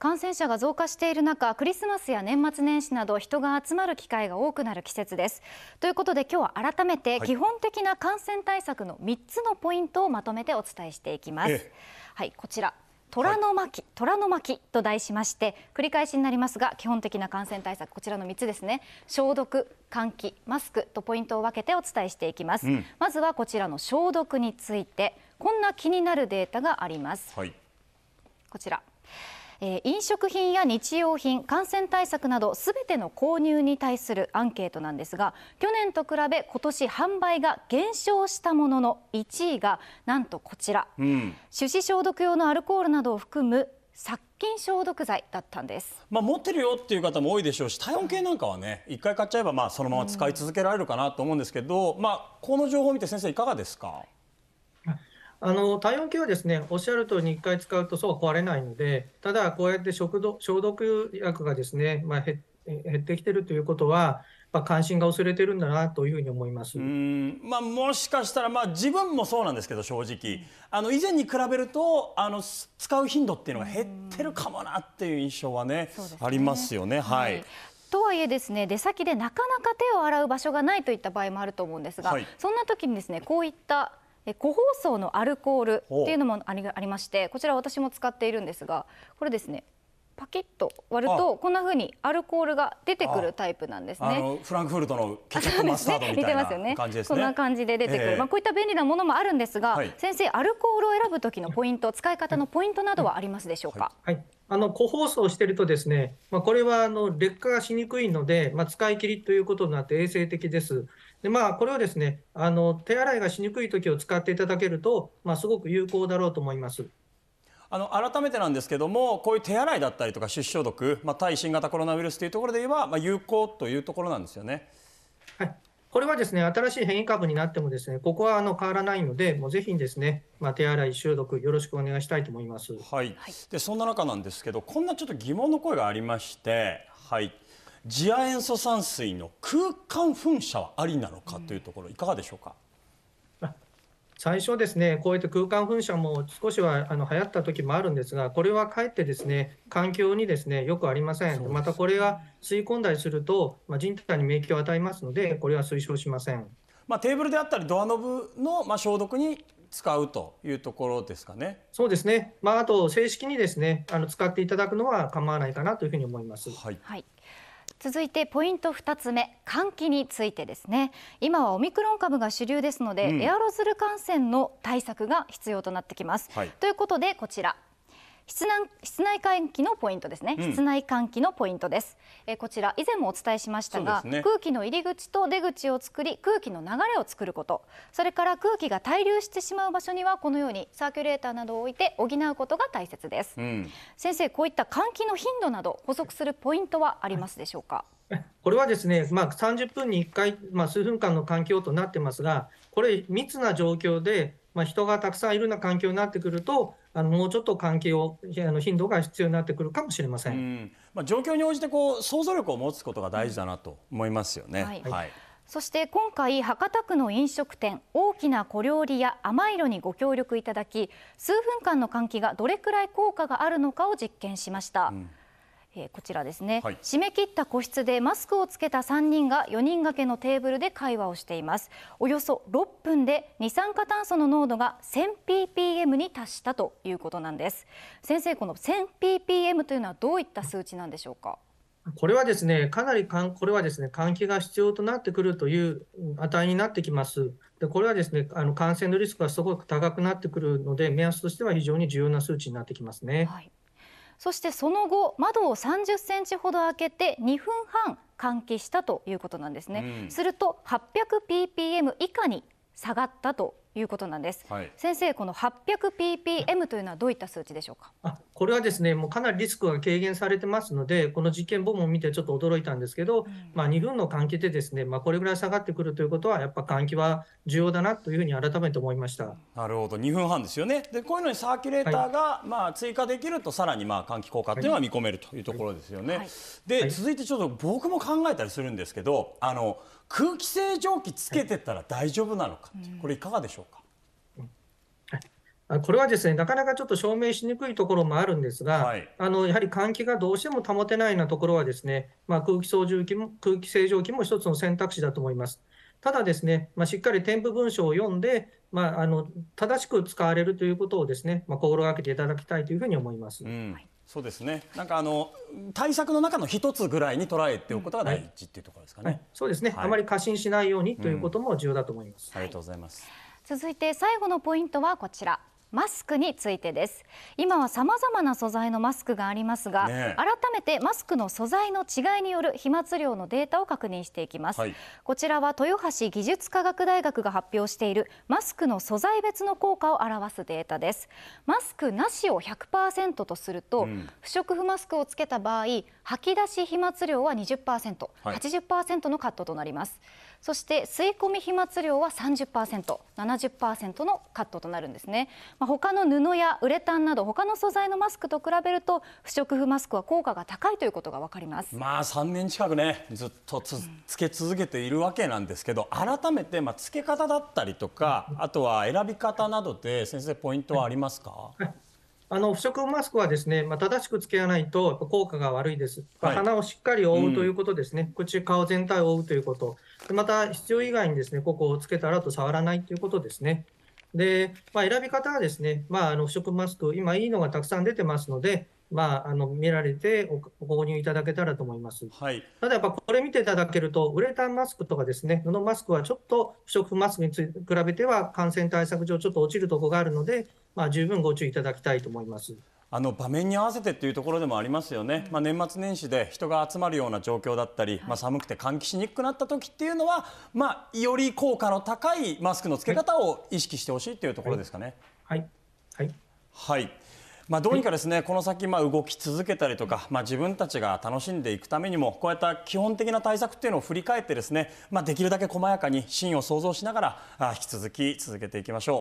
感染者が増加している中クリスマスや年末年始など人が集まる機会が多くなる季節ですということで今日は改めて基本的な感染対策の3つのポイントをまとめてお伝えしていきます、はいこちら虎の巻、虎の巻と題しまして繰り返しになりますが基本的な感染対策こちらの3つですね消毒換気マスクとポイントを分けてお伝えしていきます、うん、まずはこちらの消毒についてこんな気になるデータがあります、はい、こちらえー、飲食品や日用品、感染対策などすべての購入に対するアンケートなんですが、去年と比べ今年販売が減少したものの1位がなんとこちら、うん、手指消毒用のアルコールなどを含む殺菌消毒剤だったんです、まあ、持ってるよっていう方も多いでしょうし体温計なんかはね1回買っちゃえばまあそのまま使い続けられるかなと思うんですけど、うん、まあ、この情報を見て先生いかがですか体温計はおっしゃるとおり1回使うと壊れないのでただ、こうやって消毒薬が減ってきているということは関心が薄れているんだなともしかしたら自分もそうなんですけど正直以前に比べると使う頻度っていうのが減ってるかもなっていう印象はねありますよね。とはいえですね出先でなかなか手を洗う場所がないといった場合もあると思うんですが、はい、そんな時にですねこういった個包装のアルコールっていうのもありましてこちら私も使っているんですがこれですねパキッと割るとこんな風にアルコールが出てくるタイプなんですね。フランクフルトのケチャップマスタードみたいな感じですね。すねそんな感じで出てくる。えー、まあこういった便利なものもあるんですが、はい、先生アルコールを選ぶ時のポイント、使い方のポイントなどはありますでしょうか。はい、はい、あの個包装してるとですね、まあこれはあの劣化がしにくいので、まあ使い切りということになって衛生的です。でまあ、これをですねあの手洗いがしにくい時を使っていただけると、まあ、すごく有効だろうと思います。あの改めてなんですけどもこういう手洗いだったりとか手指消毒、まあ、対新型コロナウイルスというところで言えば、まあ、有効というところなんですよね。はい、これはですね新しい変異株になってもですねここはあの変わらないのでもうぜひですね、まあ、手洗い消毒よろしくお願いしたいと思います。はい、でそんな中なんですけどこんなちょっと疑問の声がありましてはい。次亜塩素酸水の空間噴射はありなのかというところ、いかがでしょうか。最初ですね、こういった空間噴射も少しはあの流行った時もあるんですが、これはかえってですね、環境にですね、よくありません。またこれが吸い込んだりすると、まあ、人体に免疫を与えますので、これは推奨しません。まあ、テーブルであったりドアノブの、まあ、消毒に使うというところですかね。そうですね。まあ、あと正式にですね、あの使っていただくのは構わないかなというふうに思います。はい。はい続いてポイント2つ目換気についてですね今はオミクロン株が主流ですので、うん、エアロゾル感染の対策が必要となってきます、はい、ということでこちら室内室内換気のポイントですね、室内換気のポイントです、えー、こちら以前もお伝えしましたが、ね、空気の入り口と出口を作り空気の流れを作ることそれから空気が滞留してしまう場所にはこのようにサーキュレーターなどを置いて補うことが大切です、うん、先生こういった換気の頻度など補足するポイントはありますでしょうか これはですね、まあ、30分に1回、まあ、数分間の環境となってますが、これ、密な状況で、まあ、人がたくさんいるような環境になってくると、あのもうちょっと関係を、あの頻度が必要になってくるかもしれません、うん、まあ、状況に応じてこう想像力を持つことが大事だなと思いますよね。はい、はいそして今回博多区の飲食店大きな小料理や甘い色にご協力いただき数分間の換気がどれくらい効果があるのかを実験しました、うんえー、こちらですね、はい、締め切った個室でマスクをつけた3人が4人掛けのテーブルで会話をしていますおよそ6分で二酸化炭素の濃度が 1000ppm に達したということなんです先生この 1000ppm というのはどういった数値なんでしょうかこれはですね、かなりかんこれはですね、換気が必要となってくるという値になってきます。でこれはですね、あの感染のリスクがすごく高くなってくるので、目安としては非常に重要な数値になってきますね。はいそしてその後窓を30センチほど開けて2分半換気したということなんですね、うん、すると 800ppm 以下に下がったということなんです、はい、先生この 800ppm というのはどういった数値でしょうかこれはですね、もうかなりリスクが軽減されてますので、この実験ムを見てちょっと驚いたんですけど、まあ、2分の換気でですね、まあ、これぐらい下がってくるということは、やっぱ換気は重要だなというふうに改めて思いましたなるほど、2分半ですよね、でこういうのにサーキュレーターが、まあ、追加できると、さらにまあ換気効果というのは見込めるというところですよね。で、続いてちょっと僕も考えたりするんですけど、あの空気清浄機つけてたら大丈夫なのか、これ、いかがでしょうか。これはですね、なかなかちょっと証明しにくいところもあるんですが、はい、あのやはり換気がどうしても保てないようなところはですね、まあ、空気操縦機も空気清浄機も一つの選択肢だと思います。ただですね、まあ、しっかり添付文書を読んで、まあ、あの正しく使われるということをですね、まあ、心がけていただきたいというふうに思います。うんそうですね。なんかあの対策の中の一つぐらいに捉えておくことが大事っていうところですかね。はいはい、そうですね、はい、あまり過信しないようにということも重要だと思います。うん、ありがとうございます。続いて最後のポイントはこちら。マスクについてです今はさまざまな素材のマスクがありますが、ね、改めてマスクの素材の違いによる飛沫量のデータを確認していきます、はい、こちらは豊橋技術科学大学が発表しているマスクの素材別の効果を表すデータですマスクなしを100%とすると、うん、不織布マスクをつけた場合吐き出し飛沫量は 20%80%、はい、80%のカットとなりますそして吸い込み飛沫量は 30%70% のカットとなるんですね他の布やウレタンなど他の素材のマスクと比べると不織布マスクは効果が高いということが分かりますまあ3年近くねずっとつつけ続けているわけなんですけど改めて、まあ、つけ方だったりとかあとは選び方などで先生ポイントはありますか、あの不織布マスクはですね、まあ、正しくつけないと効果が悪いです、はい、鼻をしっかり覆うということですね、うん、口、顔全体を覆うということ、また必要以外にですねここをつけたらと触らないということですね。で、まあ、選び方はですね、まあ、あの不織布マスク、今いいのがたくさん出てますので、まあ、あの見られてご購入いただけたらと思います。はい、ただやっぱこれ見ていただけると、ウレタンマスクとかですね、布マスクはちょっと不織布マスクにつ比べては感染対策上ちょっと落ちるところがあるので、まあ、十分ご注意いただきたいと思います。あの場面に合わせてっていうところでもありますよね、まあ、年末年始で人が集まるような状況だったり、はい、まあ、寒くて換気しにくくなった時っていうのは、まあ、より効果の高いマスクの付け方を意識してほしいっていうところですかね。はい、はい、はいまあ、どうにかですね、この先、まあ、動き続けたりとか、まあ、自分たちが楽しんでいくためにも、こういった基本的な対策っていうのを振り返ってですね、まあ、できるだけ細やかに、芯を想像しながら、引き続き続けていきましょう。